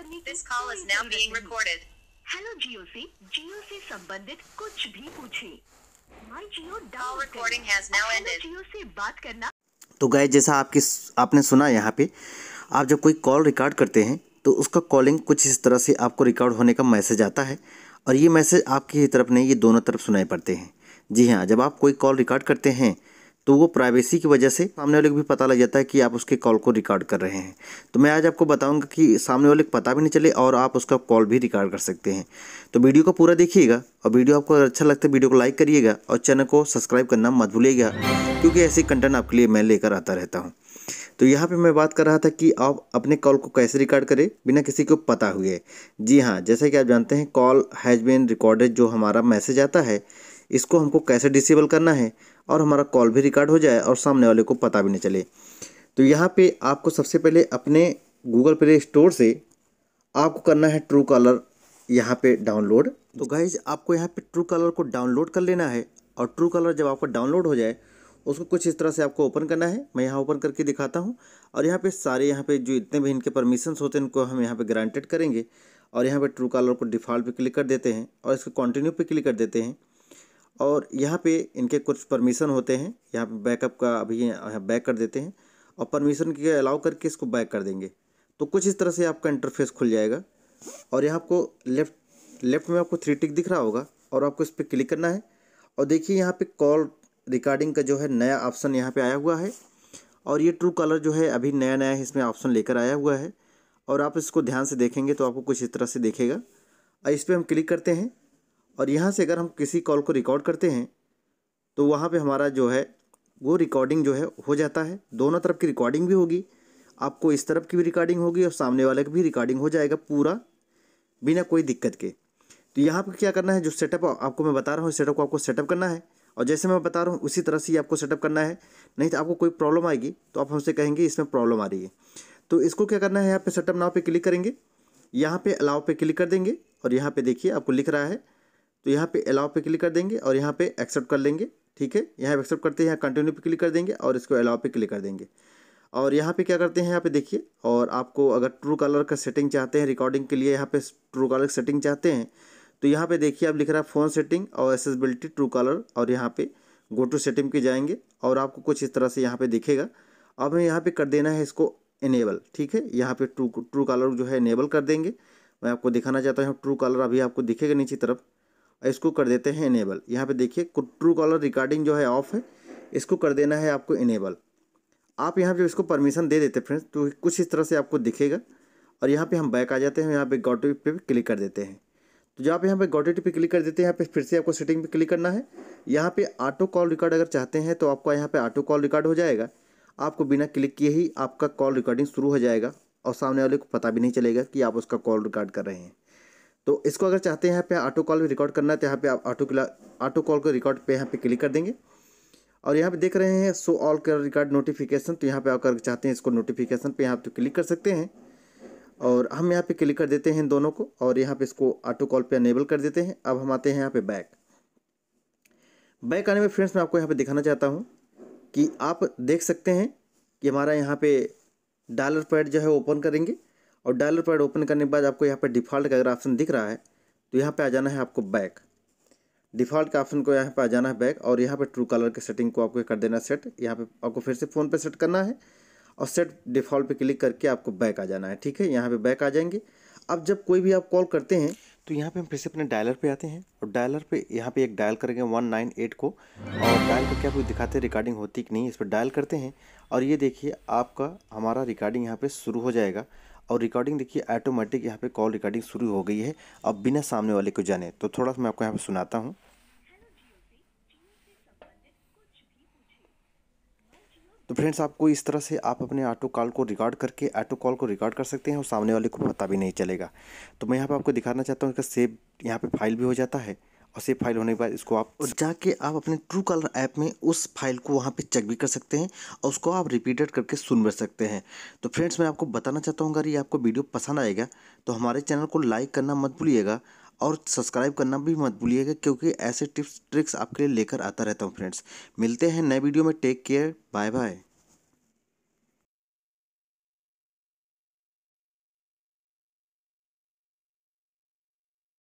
करने की this call is now being recorded hello Jio से जियो से संबंधित कुछ भी पूछे my Jio down recording has now ended Jio से बात करना तो गए जैसा आपकी आपने सुना यहाँ पे आप जब कोई कॉल रिकॉर्ड करते हैं तो उसका कॉलिंग कुछ इस तरह से आपको रिकॉर्ड होने का मैसेज आता है और ये मैसेज आपकी तरफ नहीं ये दोनों तरफ सुनाई पड़ते हैं जी हाँ जब आप कोई कॉल रिकॉर्ड करते हैं तो वो प्राइवेसी की वजह से सामने वाले को भी पता लग जाता है कि आप उसके कॉल को रिकॉर्ड कर रहे हैं तो मैं आज आपको बताऊंगा कि सामने वाले को पता भी नहीं चले और आप उसका कॉल भी रिकॉर्ड कर सकते हैं तो वीडियो को पूरा देखिएगा और वीडियो आपको अच्छा लगता है वीडियो को लाइक करिएगा और चैनल को सब्सक्राइब करना मत भूलिएगा क्योंकि ऐसे कंटेंट आपके लिए मैं लेकर आता रहता हूँ तो यहाँ पे मैं बात कर रहा था कि आप अपने कॉल को कैसे रिकॉर्ड करें बिना किसी को पता हुए जी हाँ जैसे कि आप जानते हैं कॉल हैज़ बीन रिकॉर्डेड जो हमारा मैसेज आता है इसको हमको कैसे डिसेबल करना है और हमारा कॉल भी रिकॉर्ड हो जाए और सामने वाले को पता भी नहीं चले तो यहाँ पे आपको सबसे पहले अपने गूगल प्ले स्टोर से आपको करना है ट्रू कॉलर यहाँ पे डाउनलोड तो गाइज आपको यहाँ पे ट्रू कॉलर को डाउनलोड कर लेना है और ट्रू कॉलर जब आपका डाउनलोड हो जाए उसको कुछ इस तरह से आपको ओपन करना है मैं यहाँ ओपन करके दिखाता हूँ और यहाँ पे सारे यहाँ पे जो इतने भी इनके परमिशन होते हैं इनको हम यहाँ पे ग्रांटेड करेंगे और यहाँ पे ट्रू कॉलर को डिफ़ॉल्ट पे क्लिक कर देते हैं और इसको कंटिन्यू पे क्लिक कर देते हैं और यहाँ पे इनके कुछ परमिशन होते हैं यहाँ पे बैकअप का अभी यहाँ बैक कर देते हैं और परमिशन के अलाउ करके इसको बैक कर देंगे तो कुछ इस तरह से आपका इंटरफेस खुल जाएगा और यहाँ आपको लेफ्ट लेफ्ट में आपको थ्री टिक दिख रहा होगा और आपको इस पर क्लिक करना है और देखिए यहाँ पर कॉल रिकॉर्डिंग का जो है नया ऑप्शन यहाँ पर आया हुआ है और ये ट्रू कलर जो है अभी नया नया इसमें ऑप्शन लेकर आया हुआ है और आप इसको ध्यान से देखेंगे तो आपको कुछ इस तरह से देखेगा और इस पर हम क्लिक करते हैं और यहाँ से अगर हम किसी कॉल को रिकॉर्ड करते हैं तो वहाँ पे हमारा जो है वो रिकॉर्डिंग जो है हो जाता है दोनों तरफ की रिकॉर्डिंग भी होगी आपको इस तरफ की भी रिकॉर्डिंग होगी और सामने वाले की भी रिकॉर्डिंग हो जाएगा पूरा बिना कोई दिक्कत के तो यहाँ पर क्या करना है जो सेटअप आपको मैं बता रहा हूँ सेटअप को आपको सेटअप करना है और जैसे मैं बता रहा हूँ उसी तरह से ही आपको सेटअप करना है नहीं तो आपको कोई प्रॉब्लम आएगी तो आप हमसे कहेंगे इसमें प्रॉब्लम आ रही है तो इसको क्या करना है यहाँ पे सेटअप नाव पे क्लिक करेंगे यहाँ पे अलाव पे क्लिक कर देंगे और यहाँ पे देखिए आपको लिख रहा है तो यहाँ पे अलाउ पे क्लिक कर देंगे और यहाँ पे एक्सेप्ट कर लेंगे ठीक है यहाँ पे एक्सेप्ट करते हैं यहाँ कंटिन्यू पे क्लिक कर देंगे और इसको अलाउ पे क्लिक कर देंगे और यहाँ पे क्या करते हैं यहाँ पे देखिए और आपको अगर ट्रू कलर का सेटिंग चाहते हैं रिकॉर्डिंग के लिए यहाँ पे ट्रू कलर सेटिंग चाहते हैं तो यहाँ पे देखिए आप लिख रहा है फ़ोन सेटिंग और एसेसबिलिटी ट्रू कलर और यहाँ पे गो टू सेटिंग पे जाएंगे और आपको कुछ इस तरह से यहाँ पे दिखेगा अब हमें यहाँ पे कर देना है इसको इनेबल ठीक है यहाँ पे ट्रू ट्रू कलर जो है इनेबल कर देंगे मैं आपको दिखाना चाहता हूँ ट्रू कलर अभी आपको दिखेगा नीचे तरफ इसको कर देते हैं इनेबल यहाँ पे देखिए ट्रू कॉलर रिकॉर्डिंग जो है ऑफ है इसको कर देना है आपको इनेबल आप यहाँ पे इसको परमिशन दे देते फ्रेंड्स तो कुछ इस तरह से आपको दिखेगा और यहाँ पे हम बैक आ जाते हैं यहाँ पे गॉट पे क्लिक कर देते हैं तो जब आप यहाँ पे गॉट पे क्लिक कर देते हैं यहाँ पे फिर से आपको सेटिंग पे क्लिक करना है यहाँ पे ऑटो कॉल रिकॉर्ड अगर चाहते हैं तो आपका यहाँ पे ऑटो कॉल रिकॉर्ड हो जाएगा आपको बिना क्लिक किए ही आपका कॉल रिकॉर्डिंग शुरू हो जाएगा और सामने वाले को पता भी नहीं चलेगा कि आप उसका कॉल रिकॉर्ड कर रहे हैं तो इसको अगर चाहते हैं यहाँ पे ऑटो कॉल भी रिकॉर्ड करना है तो यहाँ पे आप ऑटो ऑटो कॉल को रिकॉर्ड पे यहाँ पे क्लिक कर देंगे और यहाँ पे देख रहे हैं सो ऑल कर रिकॉर्ड नोटिफिकेशन तो यहाँ पे अगर चाहते हैं इसको नोटिफिकेशन पे यहाँ पे तो क्लिक कर सकते हैं और हम यहाँ पे क्लिक कर देते हैं दोनों को और यहाँ पे इसको ऑटो कॉल पर अनेबल कर देते हैं अब हम आते हैं यहाँ पर बैक बैक आने में फ्रेंड्स मैं आपको यहाँ पर दिखाना चाहता हूँ कि आप देख सकते हैं कि हमारा यहाँ पर डॉलर पैड जो है ओपन करेंगे और डायलर पैड ओपन करने के बाद आपको यहाँ पर डिफ़ॉल्ट का अगर ऑप्शन दिख रहा है तो यहाँ पर आ जाना है आपको बैक डिफ़ॉल्ट का ऑप्शन को यहाँ पर आ जाना है बैक और यहाँ पर ट्रू कलर के सेटिंग को आपको कर देना सेट यहाँ पर आपको फिर से फ़ोन पर सेट करना है और सेट डिफ़ॉल्ट पे क्लिक करके आपको बैक आ जाना है ठीक है यहाँ पे बैक आ जाएंगे अब जब कोई भी आप कॉल करते हैं तो यहाँ पे हम फिर से अपने डायलर पे आते हैं और डायलर पे यहाँ पे एक डायल करेंगे वन नाइन एट को और डायल क्या कुछ दिखाते हैं रिकॉर्डिंग होती कि नहीं इस पर डायल करते हैं और ये देखिए आपका हमारा रिकॉर्डिंग यहाँ पर शुरू हो जाएगा और रिकॉर्डिंग देखिए ऑटोमेटिक यहाँ पे कॉल रिकॉर्डिंग शुरू हो गई है अब बिना सामने वाले को जाने तो थोड़ा सा मैं आपको यहाँ पर सुनाता हूँ तो फ्रेंड्स आपको इस तरह से आप अपने ऑटो कॉल को रिकॉर्ड करके ऑटो कॉल को रिकॉर्ड कर सकते हैं और सामने वाले को पता भी नहीं चलेगा तो मैं यहाँ पर आपको दिखाना चाहता हूँ इसका सेव यहाँ पे फाइल भी हो जाता है और सेव फाइल होने के बाद इसको आप जाके आप अपने ट्रू कलर ऐप में उस फाइल को वहाँ पे चेक भी कर सकते हैं और उसको आप रिपीटेड करके सुन भी सकते हैं तो फ्रेंड्स मैं आपको बताना चाहता हूँ अगर ये आपको वीडियो पसंद आएगा तो हमारे चैनल को लाइक करना मत भूलिएगा और सब्सक्राइब करना भी मत भूलिएगा क्योंकि ऐसे टिप्स ट्रिक्स आपके लिए लेकर आता रहता हूँ फ्रेंड्स मिलते हैं नए वीडियो में टेक केयर बाय बाय